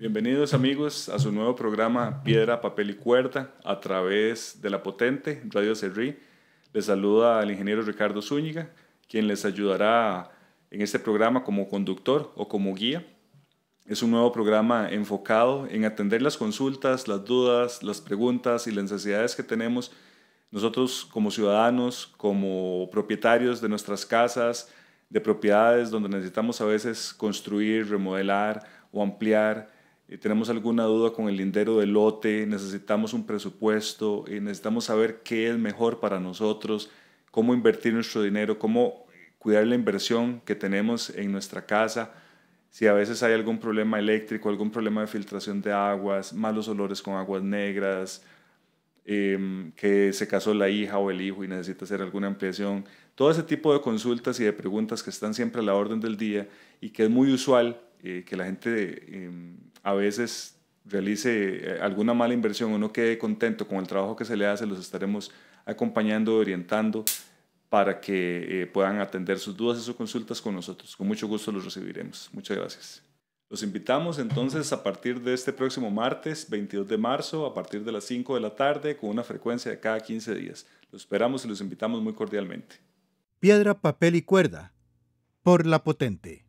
Bienvenidos amigos a su nuevo programa Piedra, Papel y Cuerda a través de la potente Radio Cerri. Les saluda el ingeniero Ricardo Zúñiga, quien les ayudará en este programa como conductor o como guía. Es un nuevo programa enfocado en atender las consultas, las dudas, las preguntas y las necesidades que tenemos nosotros como ciudadanos, como propietarios de nuestras casas, de propiedades donde necesitamos a veces construir, remodelar o ampliar eh, tenemos alguna duda con el lindero del lote, necesitamos un presupuesto, eh, necesitamos saber qué es mejor para nosotros, cómo invertir nuestro dinero, cómo cuidar la inversión que tenemos en nuestra casa, si a veces hay algún problema eléctrico, algún problema de filtración de aguas, malos olores con aguas negras, em, que se casó la hija o el hijo y necesita hacer alguna ampliación. Todo ese tipo de consultas y de preguntas que están siempre a la orden del día y que es muy usual eh, que la gente em, a veces realice eh, alguna mala inversión o no quede contento con el trabajo que se le hace, los estaremos acompañando, orientando para que eh, puedan atender sus dudas y sus consultas con nosotros. Con mucho gusto los recibiremos. Muchas gracias. Los invitamos entonces a partir de este próximo martes 22 de marzo, a partir de las 5 de la tarde, con una frecuencia de cada 15 días. Los esperamos y los invitamos muy cordialmente. Piedra, papel y cuerda, por la potente.